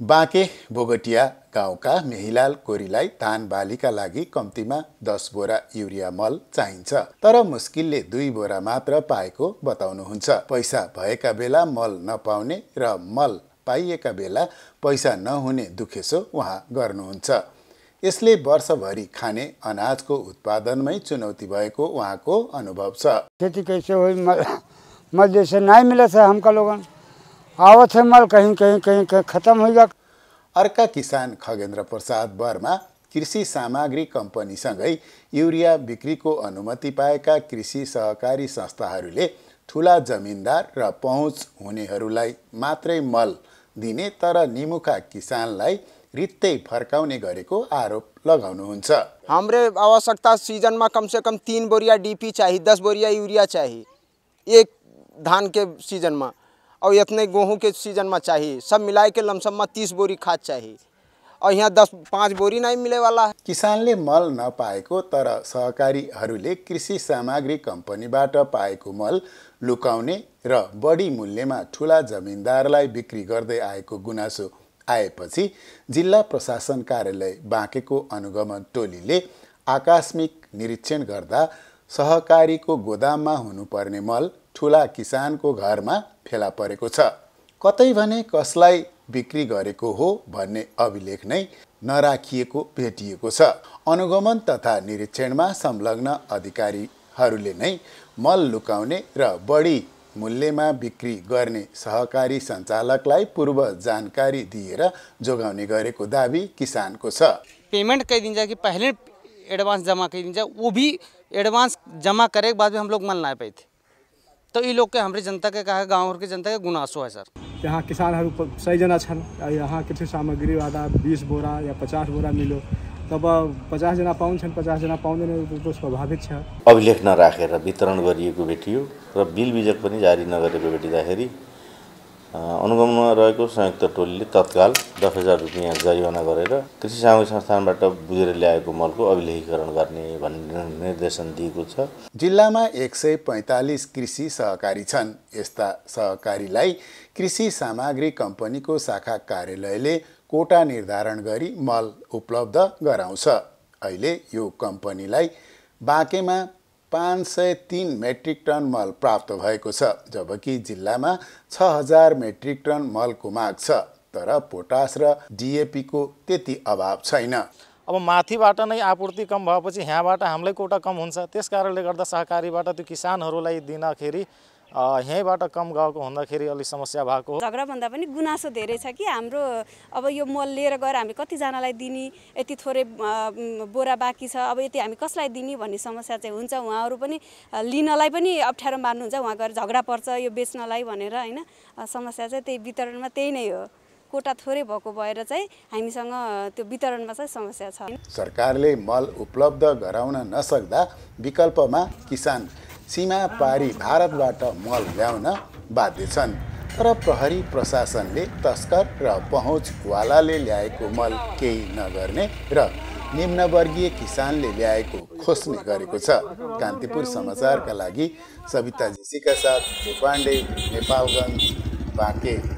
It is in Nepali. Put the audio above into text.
बाँके भोगटिया गाउँका मेहिलाल कोरीलाई धान बालीका लागि कम्तीमा दस बोरा युरिया मल चाहिन्छ तर मुस्किलले दुई बोरा मात्र पाएको बताउनुहुन्छ पैसा भएका बेला मल नपाउने र मल पाइएका बेला पैसा नहुने दुखेसो उहाँ गर्नुहुन्छ यसले वर्षभरि खाने अनाजको उत्पादनमै चुनौती भएको उहाँको अनुभव छ कैसे मल, जैसे आवत है माल कहीं कहीं कहीं कहीं खत्म हो जा अर्का किसान खगेन्द्र प्रसाद वर्मा कृषि सामग्री कम्पनीसँगै युरिया बिक्रीको अनुमति पाएका कृषि सहकारी संस्थाहरूले ठुला जमिनदार र पहुँच हुनेहरूलाई मात्रै मल दिने तर निमुखा किसानलाई रित्तै फर्काउने गरेको आरोप लगाउनुहुन्छ हाम्रो आवश्यकता सिजनमा कमसे कम तिन बोरिया डिपी चाहिँ दस बोरिया युरिया चाहिँ एक धान के सिजनमा और इतने गेहूँ के सीजन में चाहिए सब मिलाए के लमसम में तीस बोरी खाद चाहिए और यहाँ दस पाँच बोरी नै मिलेवाला किसानले मल नपाएको तर सहकारीहरूले कृषि सामग्री कम्पनीबाट पाएको मल लुकाउने र बढी मूल्यमा ठुला जमिनदारलाई बिक्री गर्दै आएको गुनासो आएपछि जिल्ला प्रशासन कार्यालय बाँकेको अनुगमन टोलीले आकस्मिक निरीक्षण गर्दा सहकारीको गोदाममा हुनुपर्ने मल ठुला किसानको घरमा फेला परेको छ कतै भने कसलाई बिक्री गरेको हो भन्ने अभिलेख नै नराखिएको भेटिएको छ अनुगमन तथा निरीक्षणमा संलग्न अधिकारीहरूले नै मल लुकाउने र बढी मूल्यमा बिक्री गर्ने सहकारी सञ्चालकलाई पूर्व जानकारी दिएर जोगाउने गरेको दावी किसानको छ पेमेन्ट कहिदिन्छ कि पहिले एडभान्स जम्मा कहिदिन्छ ऊ भी एडवांस जमा करे के बाद भी हम लोग मन ना पे थे तो ये लोग के हमारी जनता के कहा गाँव के जनता के गुनासो है सर यहाँ किसान सही जना छन यहाँ कृषि सामग्री वाला बीस बोरा या पचास बोरा मिलो तब पचास जना पाउन पचास जना पाउँदैन त्यो तो स्वाभाविक छ अभिलेख नराखेर वितरण गरिएको बिल बिजक जारी नगर बेटी अनुगमनमा रहेको संयुक्त टोलीले तत्काल दस हजार रुपियाँ जरिवाना गरेर कृषि सामग्री संस्थानबाट बुझेर ल्याएको मलको अभिलेखीकरण गर्ने भन्ने निर्देशन दिएको छ जिल्लामा एक सय पैँतालिस कृषि सहकारी छन् यस्ता सहकारीलाई कृषि सामग्री कम्पनीको शाखा कार्यालयले कोटा निर्धारण गरी मल उपलब्ध गराउँछ अहिले यो कम्पनीलाई बाँकेमा पाँच सय तिन मेट्रिक टन मल प्राप्त भएको छ जबकि जिल्लामा छ हजार मेट्रिक टन मलको माग छ तर पोटास र डिएपीको त्यति अभाव छैन अब माथिबाट नै आपूर्ति कम भएपछि यहाँबाट हामीलाई कोटा कम हुन्छ त्यस कारणले गर्दा सहकारीबाट त्यो किसानहरूलाई दिँदाखेरि यहीँबाट कम गएको हुँदाखेरि अलिक समस्या भएको हो झगडाभन्दा पनि गुनासो धेरै छ कि हाम्रो अब यो मल लिएर गएर हामी कतिजनालाई दिने यति थोरै बोरा बाँकी छ अब यति हामी कसलाई दिने भन्ने समस्या चाहिँ हुन्छ उहाँहरू पनि लिनलाई पनि अप्ठ्यारो मार्नुहुन्छ उहाँ गएर झगडा पर्छ यो बेच्नलाई भनेर होइन समस्या चाहिँ त्यही वितरणमा त्यही नै हो कोटा थोरै भएको भएर चाहिँ हामीसँग त्यो वितरणमा चाहिँ समस्या छ सरकारले मल उपलब्ध गराउन नसक्दा विकल्पमा किसान सीमा पारी भारतबाट मल ल्याउन बाध्य छन् तर प्रहरी प्रशासनले तस्कर र पहुँचवालाले ल्याएको मल केही नगर्ने र निम्नवर्गीय किसानले ल्याएको खोज्ने गरेको छ कान्तिपुर समाचारका लागि सविता झिसीका साथ पाण्डे नेपालगञ्ज बाँके